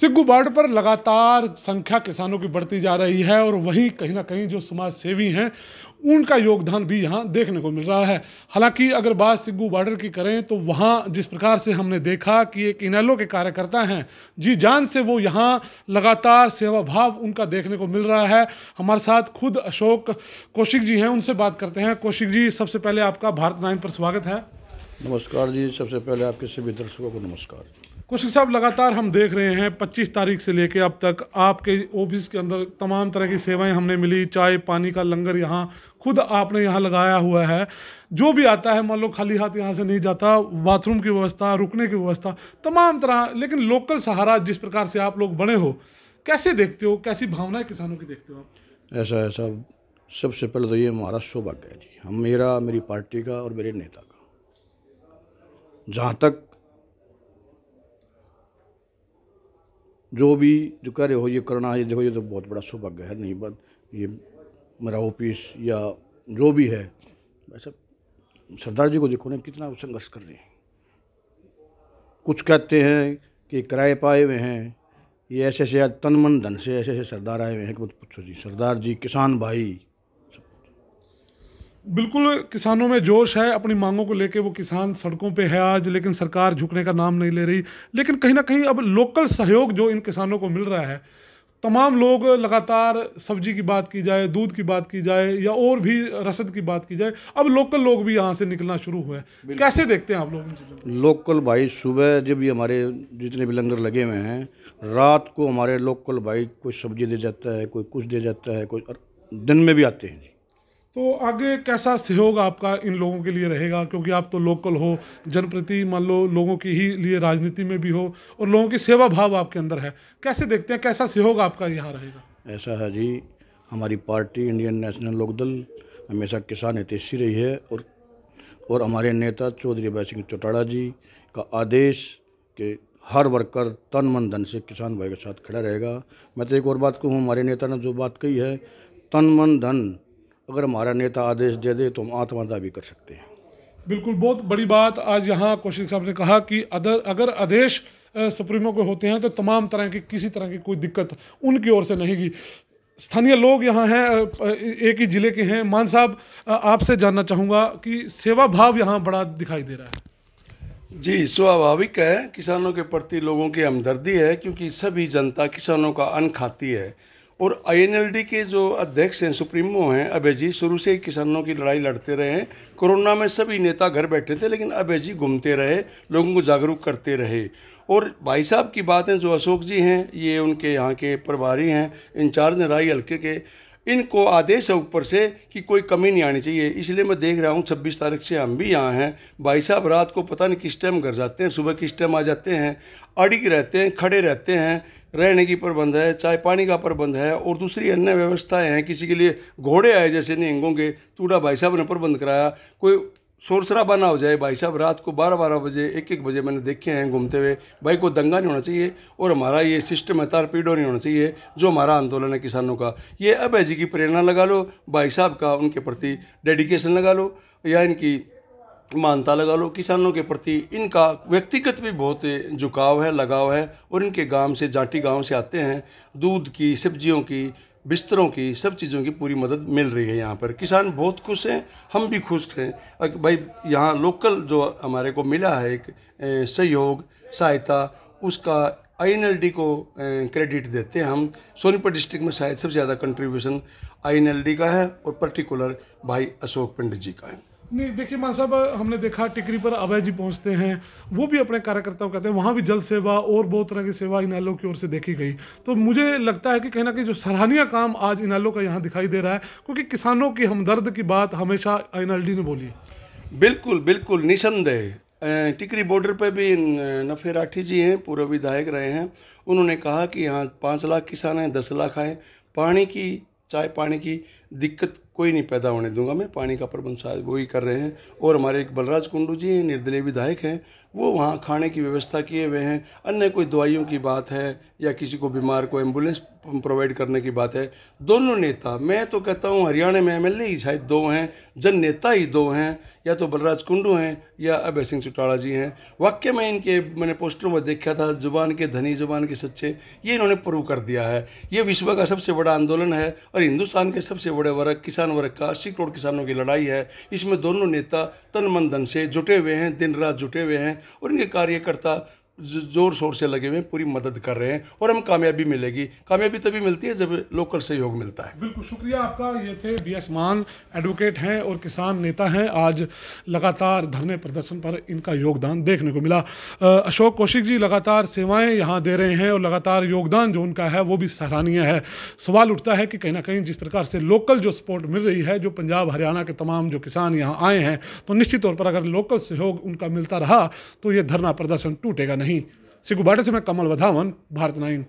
सिग्गू border पर लगातार संख्या किसानों की बढ़ती जा रही है और वहीं कहीं ना कहीं जो समाज सेवी हैं उनका योगदान भी यहाँ देखने को मिल रहा है हालांकि अगर बात सिग्गू बॉर्डर की करें तो वहाँ जिस प्रकार से हमने देखा कि एक इनेलो के कार्यकर्ता हैं जी जान से वो यहाँ लगातार सेवा भाव उनका देखने को मिल रहा है हमारे साथ खुद अशोक कौशिक जी हैं उनसे बात करते हैं कौशिक जी सबसे पहले आपका भारत नाइन पर स्वागत है नमस्कार जी सबसे पहले आपके सभी दर्शकों को नमस्कार कुशिक साहब लगातार हम देख रहे हैं 25 तारीख से लेकर अब तक आपके ऑफिस के अंदर तमाम तरह की सेवाएं हमने मिली चाय पानी का लंगर यहाँ खुद आपने यहाँ लगाया हुआ है जो भी आता है मान लो खाली हाथ यहाँ से नहीं जाता बाथरूम की व्यवस्था रुकने की व्यवस्था तमाम तरह लेकिन लोकल सहारा जिस प्रकार से आप लोग बने हो कैसे देखते हो कैसी भावनाएं किसानों की देखते हो आप ऐसा ऐसा सबसे पहले तो ये हमारा सौभाग्य है जी हम मेरा मेरी पार्टी का और मेरे नेता का जहाँ तक जो भी जो कह रहे हो ये करना है देखो ये तो बहुत बड़ा सौभाग्य है नहीं बन ये मेरा ऑफिस या जो भी है ऐसा सरदार जी को देखो ना कितना संघर्ष कर रहे हैं कुछ कहते हैं कि किराए पाए हुए हैं ये ऐसे ऐसे तन मन धन से ऐसे ऐसे सरदार आए हुए हैं कि मत पूछो जी सरदार जी किसान भाई बिल्कुल किसानों में जोश है अपनी मांगों को लेके वो किसान सड़कों पे है आज लेकिन सरकार झुकने का नाम नहीं ले रही लेकिन कहीं ना कहीं अब लोकल सहयोग जो इन किसानों को मिल रहा है तमाम लोग लगातार सब्जी की बात की जाए दूध की बात की जाए या और भी रसद की बात की जाए अब लोकल लोग भी यहाँ से निकलना शुरू हुए कैसे देखते हैं आप लोग लोकल भाई सुबह जब भी हमारे जितने भी लंगर लगे हुए हैं रात को हमारे लोकल भाई कोई सब्जी दे जाता है कोई कुछ दे जाता है कोई दिन में भी आते हैं जी तो आगे कैसा सहयोग आपका इन लोगों के लिए रहेगा क्योंकि आप तो लोकल हो जनप्रति मान लो लोगों की ही लिए राजनीति में भी हो और लोगों की सेवा भाव आपके अंदर है कैसे देखते हैं कैसा सहयोग आपका यहाँ रहेगा ऐसा है जी हमारी पार्टी इंडियन नेशनल लोकदल हमेशा किसान हितेशी रही है और और हमारे नेता चौधरी अभय सिंह चौटाला जी का आदेश के हर वर्कर तन मन धन से किसान भाई के साथ खड़ा रहेगा मैं तो एक और बात कहूँ हमारे नेता ने जो बात कही है तन मन धन अगर हमारा नेता आदेश दे दे तो हम आत्महत्या भी कर सकते हैं बिल्कुल बहुत बड़ी बात आज यहाँ कौशिक साहब ने कहा कि अदर अगर आदेश सुप्रीमो के होते हैं तो तमाम तरह की किसी तरह की कोई दिक्कत उनकी ओर से नहीं गई स्थानीय लोग यहाँ हैं एक ही ज़िले के हैं मान साहब आपसे जानना चाहूँगा कि सेवा भाव यहाँ बड़ा दिखाई दे रहा है जी स्वाभाविक है किसानों के प्रति लोगों की हमदर्दी है क्योंकि सभी जनता किसानों का अन्न खाती है और आईएनएलडी के जो अध्यक्ष हैं सुप्रीमो हैं अभय जी शुरू से ही किसानों की लड़ाई लड़ते रहे हैं कोरोना में सभी नेता घर बैठे थे लेकिन अभय जी घूमते रहे लोगों को जागरूक करते रहे और भाई साहब की बात है जो अशोक जी हैं ये उनके यहाँ के प्रभारी हैं इंचार्ज हैं राई हल्के के इनको आदेश है ऊपर से कि कोई कमी नहीं आनी चाहिए इसलिए मैं देख रहा हूँ छब्बीस तारीख से हम भी यहाँ हैं भाई साहब रात को पता नहीं किस टाइम घर जाते हैं सुबह किस टाइम आ जाते हैं अड़िग रहते हैं खड़े रहते हैं रहने की प्रबंध है चाय पानी का प्रबंध है और दूसरी अन्य व्यवस्थाएं हैं किसी के लिए घोड़े आए जैसे नहीं के टूडा भाई साहब ने प्रबंध कराया कोई शोर शराबा ना हो जाए भाई साहब रात को बारह बारह बजे एक एक बजे मैंने देखे हैं घूमते हुए भाई को दंगा नहीं होना चाहिए और हमारा ये सिस्टम है तार पीडो नहीं होना चाहिए जो हमारा आंदोलन है किसानों का ये अभय जी की प्रेरणा लगा लो भाई साहब का उनके प्रति डेडिकेशन लगा लो या इनकी मानता लगा लो किसानों के प्रति इनका व्यक्तिगत भी बहुत झुकाव है लगाव है और इनके गांव से जाटी गांव से आते हैं दूध की सब्जियों की बिस्तरों की सब चीज़ों की पूरी मदद मिल रही है यहाँ पर किसान बहुत खुश हैं हम भी खुश हैं भाई यहाँ लोकल जो हमारे को मिला है एक सहयोग सहायता उसका आई को क्रेडिट देते हैं हम सोनीपत डिस्ट्रिक्ट में शायद सबसे ज़्यादा कंट्रीब्यूशन आई का है और पर्टिकुलर भाई अशोक पंडित जी का है नहीं देखिए मान साहब हमने देखा टिकरी पर अभय जी पहुंचते हैं वो भी अपने कार्यकर्ताओं कहते हैं वहाँ भी जल सेवा और बहुत तरह की सेवा इनालों की ओर से देखी गई तो मुझे लगता है कि कहीं ना कहीं जो सराहनीय काम आज इनालों का यहाँ दिखाई दे रहा है क्योंकि किसानों की हमदर्द की बात हमेशा एन ने बोली बिल्कुल बिल्कुल निसंदेह टिकरी बॉर्डर पर भी नफे राठी जी हैं पूर्व विधायक रहे हैं उन्होंने कहा कि यहाँ पाँच लाख किसान हैं दस लाख आए पानी की चाय पानी की दिक्कत कोई नहीं पैदा होने दूंगा मैं पानी का प्रबंध शायद वो ही कर रहे हैं और हमारे एक बलराज कुंडू जी हैं निर्दलीय विधायक हैं वो वहाँ खाने की व्यवस्था किए हुए हैं अन्य कोई दवाइयों की बात है या किसी को बीमार को एम्बुलेंस प्रोवाइड करने की बात है दोनों नेता मैं तो कहता हूँ हरियाणा में एम ही शायद दो हैं जन नेता ही दो हैं या तो बलराज कुंडू हैं या अभय सिंह चौटाला जी हैं वाक्य में इनके मैंने पोस्टरों में देखा था जुबान के धनी जुबान के सच्चे ये इन्होंने प्रूव कर दिया है ये विश्व का सबसे बड़ा आंदोलन है और हिंदुस्तान के सबसे बड़े बड़े वर्ग किसान वर्ग का अस्सी करोड़ किसानों की लड़ाई है इसमें दोनों नेता तन मन धन से जुटे हुए हैं दिन रात जुटे हुए हैं और इनके कार्यकर्ता ज़ोर शोर से लगे हुए हैं पूरी मदद कर रहे हैं और हम कामयाबी मिलेगी कामयाबी तभी मिलती है जब लोकल सहयोग मिलता है बिल्कुल शुक्रिया आपका ये थे बी एस मान एडवोकेट हैं और किसान नेता हैं आज लगातार धरने प्रदर्शन पर इनका योगदान देखने को मिला अशोक कौशिक जी लगातार सेवाएं यहाँ दे रहे हैं और लगातार योगदान जो उनका है वो भी सराहनीय है सवाल उठता है कि कहीं ना कहीं जिस प्रकार से लोकल जो सपोर्ट मिल रही है जो पंजाब हरियाणा के तमाम जो किसान यहाँ आए हैं तो निश्चित तौर पर अगर लोकल सहयोग उनका मिलता रहा तो ये धरना प्रदर्शन टूटेगा नहीं नहीं सिकुबाटे से मैं कमल वधावन भारत नाइन